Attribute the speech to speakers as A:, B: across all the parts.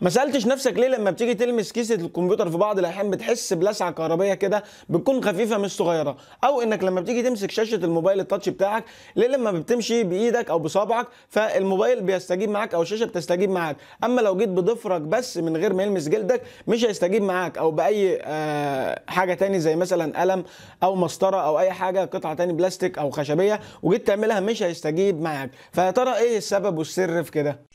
A: ما سالتش نفسك ليه لما بتيجي تلمس كيسه الكمبيوتر في بعض الاحيان بتحس بلسعه كهربيه كده بتكون خفيفه مش صغيره او انك لما بتيجي تمسك شاشه الموبايل التاتش بتاعك ليه لما بتمشي بايدك او بصابعك فالموبايل بيستجيب معاك او الشاشه بتستجيب معاك اما لو جيت بضفرك بس من غير ما يلمس جلدك مش هيستجيب معاك او باي آه، حاجه تاني زي مثلا قلم او مسطره او اي حاجه قطعه تاني بلاستيك او خشبيه وجيت تعملها مش هيستجيب معاك فيا ترى ايه السبب والسر في كده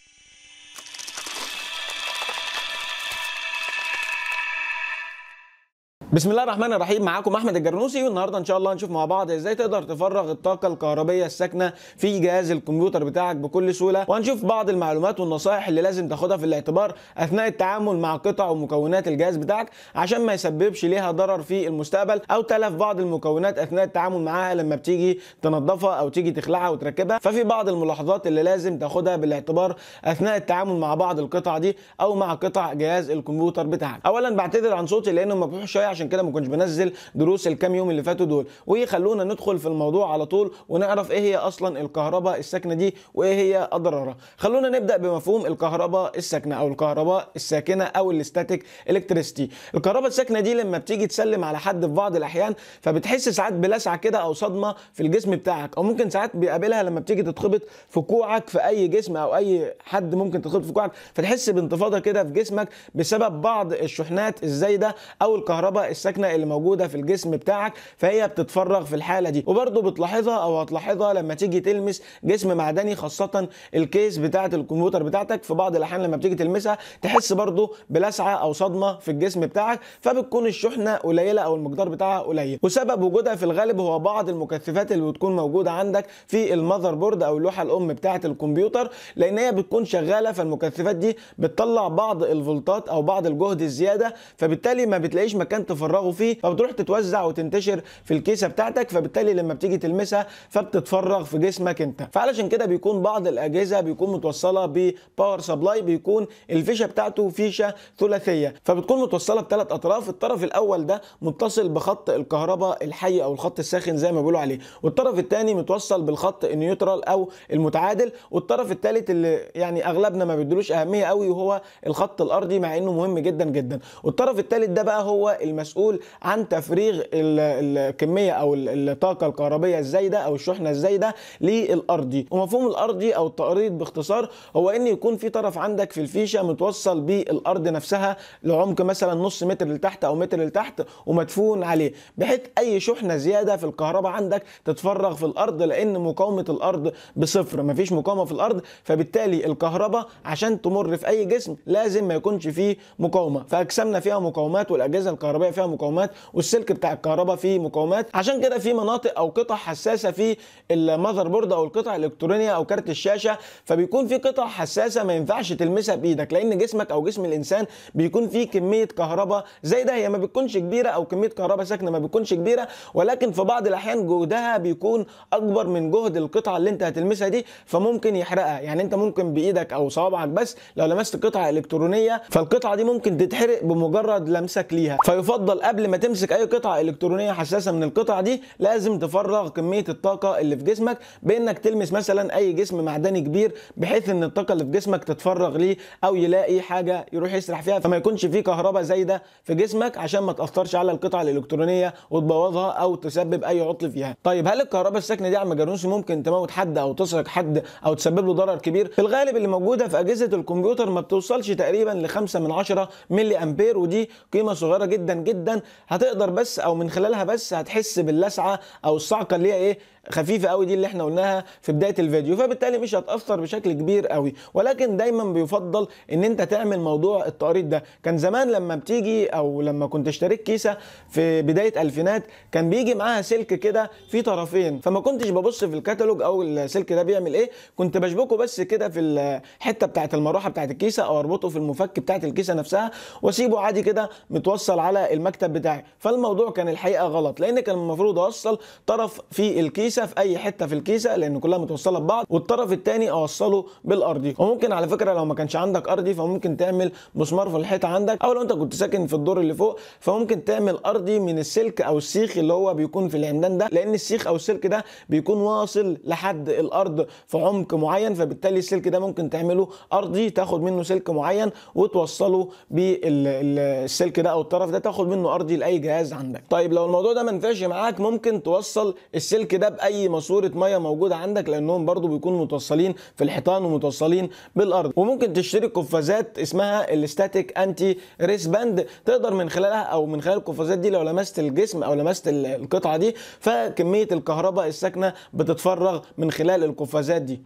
A: بسم الله الرحمن الرحيم معاكم احمد الجرنوسي والنهارده ان شاء الله هنشوف مع بعض ازاي تقدر تفرغ الطاقه الكهربيه الساكنه في جهاز الكمبيوتر بتاعك بكل سهوله وهنشوف بعض المعلومات والنصائح اللي لازم تاخدها في الاعتبار اثناء التعامل مع قطع ومكونات الجهاز بتاعك عشان ما يسببش ليها ضرر في المستقبل او تلف بعض المكونات اثناء التعامل معاها لما بتيجي تنظفها او تيجي تخلعها وتركبها ففي بعض الملاحظات اللي لازم تاخدها بالاعتبار اثناء التعامل مع بعض القطع دي او مع قطع جهاز الكمبيوتر بتاعك اولا بعتذر عن صوتي لانه مكبوح شويه عشان كده ما كنتش بنزل دروس الكام يوم اللي فاتوا دول وخلونا ندخل في الموضوع على طول ونعرف ايه هي اصلا الكهرباء الساكنه دي وايه هي اضرارها خلونا نبدا بمفهوم الكهرباء الساكنه او الكهرباء الساكنه او الاستاتيك الكتريستي الكهرباء الساكنه دي لما بتيجي تسلم على حد في بعض الاحيان فبتحس ساعات بلسعه كده او صدمه في الجسم بتاعك او ممكن ساعات بيقابلها لما بتيجي تتخبط في كوعك في اي جسم او اي حد ممكن تتخبط في كوعك فتحس بانتفاضه كده في جسمك بسبب بعض الشحنات الزايده او الكهرباء الساكنه اللي موجوده في الجسم بتاعك فهي بتتفرغ في الحاله دي وبرده بتلاحظها او هتلاحظها لما تيجي تلمس جسم معدني خاصه الكيس بتاعه الكمبيوتر بتاعتك في بعض الاحيان لما بتيجي تلمسها تحس برده بلسعه او صدمه في الجسم بتاعك فبتكون الشحنه قليله او المقدار بتاعها قليل وسبب وجودها في الغالب هو بعض المكثفات اللي بتكون موجوده عندك في المذر بورد او اللوحه الام بتاعه الكمبيوتر لان هي بتكون شغاله فالمكثفات دي بتطلع بعض الفولتات او بعض الجهد الزياده فبالتالي ما بتلاقيش مكان تفرغ بيفرغوا فيه فبتروح تتوزع وتنتشر في الكيسه بتاعتك فبالتالي لما بتيجي تلمسها فبتتفرغ في جسمك انت فعلشان كده بيكون بعض الاجهزه بيكون متوصله بباور سبلاي بيكون الفيشه بتاعته فيشه ثلاثيه فبتكون متوصله بثلاث اطراف الطرف الاول ده متصل بخط الكهرباء الحي او الخط الساخن زي ما بيقولوا عليه والطرف الثاني متوصل بالخط النيوترال او المتعادل والطرف الثالث اللي يعني اغلبنا ما بيدلوش اهميه قوي وهو الخط الارضي مع انه مهم جدا جدا والطرف الثالث ده بقى هو المسؤول مسؤول عن تفريغ الكميه او الطاقه الكهربائيه الزايده او الشحنه الزايده للارضي ومفهوم الارضي او التقريض باختصار هو ان يكون في طرف عندك في الفيشه متوصل بالارض نفسها لعمق مثلا نص متر لتحت او متر لتحت ومدفون عليه بحيث اي شحنه زياده في الكهرباء عندك تتفرغ في الارض لان مقاومه الارض بصفر مفيش مقاومه في الارض فبالتالي الكهرباء عشان تمر في اي جسم لازم ما يكونش فيه مقاومه فاجسامنا فيها مقاومات والاجهزه الكهربائيه فيها مقاومات والسلك بتاع الكهرباء فيه مقاومات عشان كده في مناطق او قطع حساسه في المذر بورد او القطع الالكترونيه او كارت الشاشه فبيكون في قطع حساسه ما ينفعش تلمسها بايدك لان جسمك او جسم الانسان بيكون فيه كميه كهرباء زي ده هي ما بتكونش كبيره او كميه كهرباء ساكنه ما بتكونش كبيره ولكن في بعض الاحيان جهدها بيكون اكبر من جهد القطعه اللي انت هتلمسها دي فممكن يحرقها يعني انت ممكن بايدك او صوابعك بس لو لمست قطعه الكترونيه فالقطعه دي ممكن تتحرق بمجرد لمسك ليها فيفضل يفضل قبل ما تمسك اي قطعه الكترونيه حساسه من القطع دي لازم تفرغ كميه الطاقه اللي في جسمك بانك تلمس مثلا اي جسم معدني كبير بحيث ان الطاقه اللي في جسمك تتفرغ ليه او يلاقي حاجه يروح يسرح فيها فما يكونش في كهرباء زايده في جسمك عشان ما تاثرش على القطعه الالكترونيه وتبوظها او تسبب اي عطل فيها طيب هل الكهرباء الساكنه دي على المجانوس ممكن تموت حد او تسرق حد او تسبب له ضرر كبير في الغالب اللي موجوده في اجهزه الكمبيوتر ما بتوصلش تقريبا ل 5 من 10 ملي امبير ودي قيمه صغيره جدا جدا جدا هتقدر بس او من خلالها بس هتحس باللسعه او الصعقه اللي هي ايه خفيفه قوي دي اللي احنا قلناها في بدايه الفيديو فبالتالي مش هتاثر بشكل كبير قوي ولكن دايما بيفضل ان انت تعمل موضوع التقريض ده كان زمان لما بتيجي او لما كنت اشتريت كيسه في بدايه الفينات كان بيجي معاها سلك كده في طرفين فما كنتش ببص في الكتالوج او السلك ده بيعمل ايه كنت بشبكه بس كده في الحته بتاعه المروحه بتاعه الكيسه او اربطه في المفك بتاعه الكيسه نفسها واسيبه عادي كده متوصل على المكتب بتاعي فالموضوع كان الحقيقه غلط لان كان المفروض اوصل طرف في الكيسه في اي حته في الكيسه لان كلها متوصله ببعض والطرف الثاني اوصله بالارضي وممكن على فكره لو ما كانش عندك ارضي فممكن تعمل مسمار في الحيطه عندك او لو انت كنت ساكن في الدور اللي فوق فممكن تعمل ارضي من السلك او السيخ اللي هو بيكون في العمدان ده لان السيخ او السلك ده بيكون واصل لحد الارض في عمق معين فبالتالي السلك ده ممكن تعمله ارضي تاخد منه سلك معين وتوصله بالسلك ده او الطرف ده تاخد منه ارضي لاي جهاز عندك طيب لو الموضوع ده ما نفعش معاك ممكن توصل السلك ده باي ماسوره ميه موجوده عندك لانهم برضو بيكونوا متوصلين في الحيطان ومتوصلين بالارض وممكن تشتري قفازات اسمها الاستاتيك انتي ريس باند تقدر من خلالها او من خلال القفازات دي لو لمست الجسم او لمست القطعه دي فكميه الكهرباء الساكنه بتتفرغ من خلال القفازات دي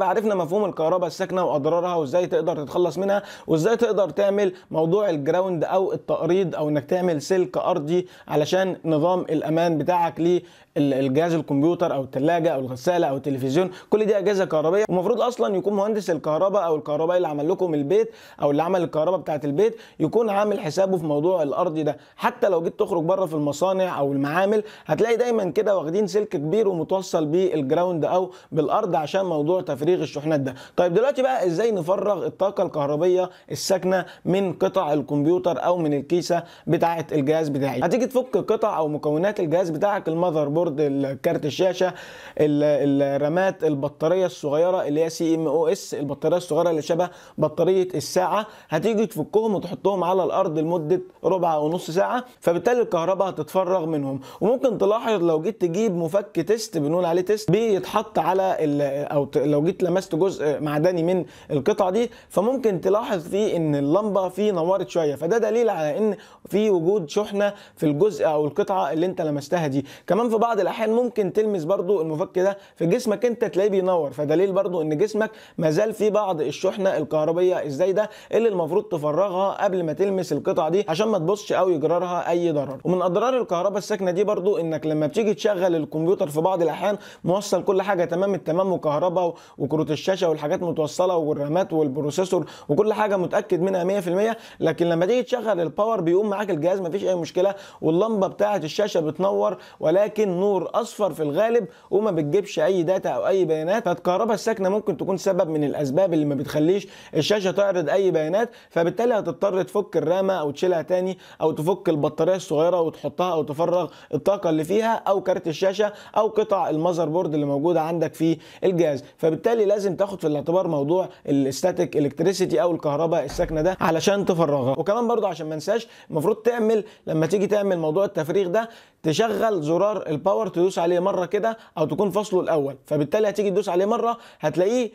A: بقى عرفنا مفهوم الكهرباء الساكنه واضرارها وازاي تقدر تتخلص منها وازاي تقدر تعمل موضوع الجراوند او التقريض او انك تعمل سلك ارضي علشان نظام الامان بتاعك للجهاز الكمبيوتر او الثلاجه او الغساله او التلفزيون كل دي اجهزه كهربائيه ومفروض اصلا يكون مهندس الكهرباء او الكهربائي اللي عمل لكم البيت او اللي عمل الكهرباء بتاعه البيت يكون عامل حسابه في موضوع الارضي ده حتى لو جيت تخرج بره في المصانع او المعامل هتلاقي دايما كده واخدين سلك كبير ومتوصل بالجراوند او بالارض عشان موضوع تفريغ تفريغ الشحنات ده طيب دلوقتي بقى ازاي نفرغ الطاقه الكهربيه الساكنه من قطع الكمبيوتر او من الكيسه بتاعه الجهاز بتاعي هتيجي تفك قطع او مكونات الجهاز بتاعك المذر بورد الكارت الشاشه الرامات البطاريه الصغيره اللي هي سي ام او اس البطاريه الصغيره اللي شبه بطاريه الساعه هتيجي تفكهم وتحطهم على الارض لمده ربع او نص ساعه فبالتالي الكهرباء هتتفرغ منهم وممكن تلاحظ لو جيت تجيب مفك تيست بنقول عليه تيست بيتحط على او لو جيت لمست جزء معدني من القطعه دي فممكن تلاحظ فيه ان اللمبه فيه نورت شويه فده دليل على ان في وجود شحنه في الجزء او القطعه اللي انت لمستها دي كمان في بعض الاحيان ممكن تلمس برضو المفك ده في جسمك انت تلاقيه بينور فدليل برضو ان جسمك مازال فيه بعض الشحنه الكهربيه الزايده اللي المفروض تفرغها قبل ما تلمس القطعه دي عشان ما تبصش او يجررها اي ضرر ومن اضرار الكهرباء الساكنه دي برضو انك لما بتيجي تشغل الكمبيوتر في بعض الاحيان موصل كل حاجه تمام التمام وكهرباء وكروت الشاشه والحاجات متوصله والرامات والبروسيسور وكل حاجه متاكد منها 100% لكن لما تيجي تشغل الباور بيقوم معاك الجهاز مفيش اي مشكله واللمبه بتاعه الشاشه بتنور ولكن نور اصفر في الغالب وما بتجيبش اي داتا او اي بيانات فالكهرباء الساكنه ممكن تكون سبب من الاسباب اللي ما بتخليش الشاشه تعرض اي بيانات فبالتالي هتضطر تفك الرامه او تشيلها تاني او تفك البطاريه الصغيره وتحطها او تفرغ الطاقه اللي فيها او كارت الشاشه او قطع المذر بورد اللي موجوده عندك في الجهاز فبالتالي وبالتالي لازم تاخد في الاعتبار موضوع الاستاتيك الكتريسيتي او الكهرباء الساكنه ده علشان تفرغها وكمان برضو عشان ما انساش المفروض تعمل لما تيجي تعمل موضوع التفريغ ده تشغل زرار الباور تدوس عليه مره كده او تكون فاصله الاول فبالتالي هتيجي تدوس عليه مره هتلاقيه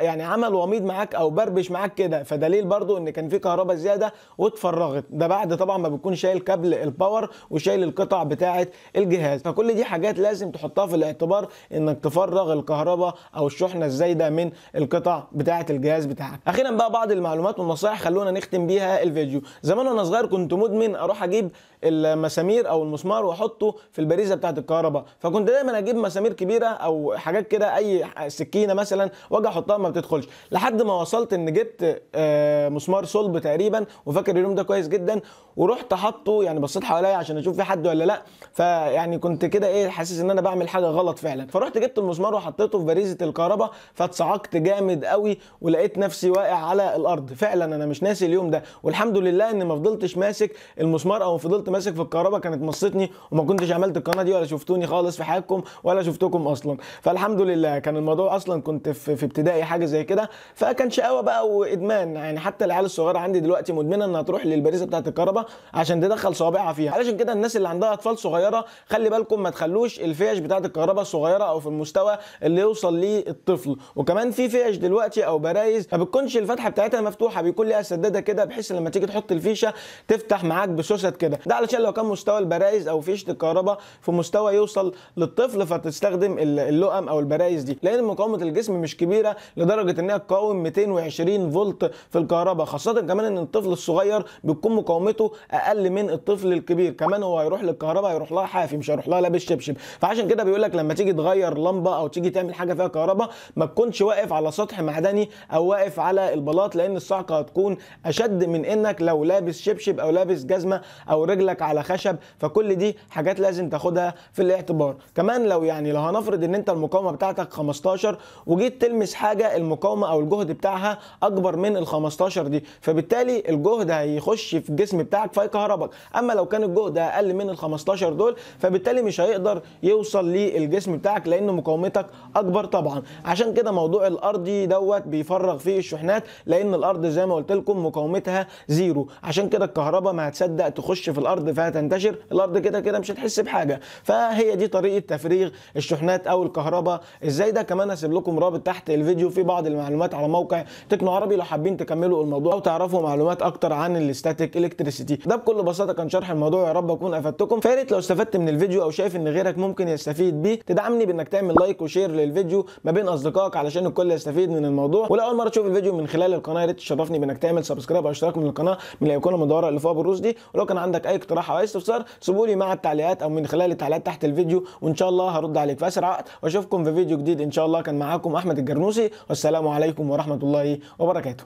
A: يعني عمل وميض معاك او بربش معاك كده فدليل برضو ان كان في كهرباء زياده واتفرغت ده بعد طبعا ما بتكون شايل كابل الباور وشايل القطع بتاعه الجهاز فكل دي حاجات لازم تحطها في الاعتبار انك تفرغ الكهرباء او الشحنه الزايده من القطع بتاعه الجهاز بتاعك اخيرا بقى بعض المعلومات والنصائح خلونا نختم بيها الفيديو زمان وانا صغير كنت مدمن اروح اجيب المسامير او المسمار احطه في البريزه بتاعت الكهرباء فكنت دايما اجيب مسامير كبيره او حاجات كده اي سكينه مثلا واجي احطها ما بتدخلش لحد ما وصلت ان جبت آه، مسمار صلب تقريبا وفاكر اليوم ده كويس جدا ورحت حاطه يعني بصيت حواليا عشان اشوف في حد ولا لا فيعني كنت كده ايه حاسس ان انا بعمل حاجه غلط فعلا فرحت جبت المسمار وحطيته في بريزه الكهرباء فاتصعقت جامد قوي ولقيت نفسي واقع على الارض فعلا انا مش ناسي اليوم ده والحمد لله ان ما فضلتش ماسك المسمار او فضلت ماسك في الكهرباء كانت مصتني وما كنتش عملت القناه دي ولا شفتوني خالص في حياتكم ولا شفتكم اصلا فالحمد لله كان الموضوع اصلا كنت في ابتدائي حاجه زي كده فكان شقاوه بقى وادمان يعني حتى العيال الصغيره عندي دلوقتي مدمنه انها تروح للباريزه بتاعه الكهرباء عشان تدخل صوابعها فيها علشان كده الناس اللي عندها اطفال صغيره خلي بالكم ما تخلوش الفيش بتاعه الكهرباء الصغيره او في المستوى اللي يوصل ليه الطفل وكمان في فيش دلوقتي او برايز ما بتكونش الفتحه بتاعتها مفتوحه بيكون ليها سداده كده بحيث لما تيجي تحط الفيشه تفتح معاك بسوسه كده ده علشان لو كان مستوى البرايز او فيش مفيش الكهرباء في مستوى يوصل للطفل فتستخدم اللقم او البرايز دي لان مقاومه الجسم مش كبيره لدرجه انها تقاوم 220 فولت في الكهرباء خاصه كمان ان الطفل الصغير بتكون مقاومته اقل من الطفل الكبير كمان هو هيروح للكهرباء هيروح لها حافي مش هيروح لها لابس شبشب فعشان كده بيقول لك لما تيجي تغير لمبه او تيجي تعمل حاجه فيها كهرباء ما تكونش واقف على سطح معدني او واقف على البلاط لان الصعقه هتكون اشد من انك لو لابس شبشب او لابس جزمه او رجلك على خشب فكل دي حاجات لازم تاخدها في الاعتبار كمان لو يعني لو هنفرض ان انت المقاومه بتاعتك 15 وجيت تلمس حاجه المقاومه او الجهد بتاعها اكبر من ال 15 دي فبالتالي الجهد هيخش في الجسم بتاعك فيكهربك اما لو كان الجهد اقل من ال 15 دول فبالتالي مش هيقدر يوصل للجسم بتاعك لان مقاومتك اكبر طبعا عشان كده موضوع الارضي دوت بيفرغ فيه الشحنات لان الارض زي ما قلت لكم مقاومتها زيرو عشان كده الكهرباء ما هتصدق تخش في الارض فهتنتشر الارض كده كده مش هتحس بحاجه فهي دي طريقه تفريغ الشحنات او الكهرباء ازاي ده كمان هسيب لكم رابط تحت الفيديو في بعض المعلومات على موقع تكنو عربي لو حابين تكملوا الموضوع او تعرفوا معلومات اكتر عن الاستاتيك الكتريسيتي ده بكل بساطه كان شرح الموضوع يا رب اكون افدتكم فيا لو استفدت من الفيديو او شايف ان غيرك ممكن يستفيد بيه تدعمني بانك تعمل لايك وشير للفيديو ما بين اصدقائك علشان الكل يستفيد من الموضوع ولو اول مره تشوف الفيديو من خلال القناه يا ريت تشرفني بانك تعمل سبسكرايب او اشتراك من القناه من الايقونه المدوره اللي فوق بالروس دي ولو كان عندك اي اقتراح او اي استفسار سيبولي مع التعليق التعليقات او من خلال التعليقات تحت الفيديو وان شاء الله هرد عليك في اسرع وقت واشوفكم في فيديو جديد ان شاء الله كان معاكم احمد الجرنوسي والسلام عليكم ورحمه الله وبركاته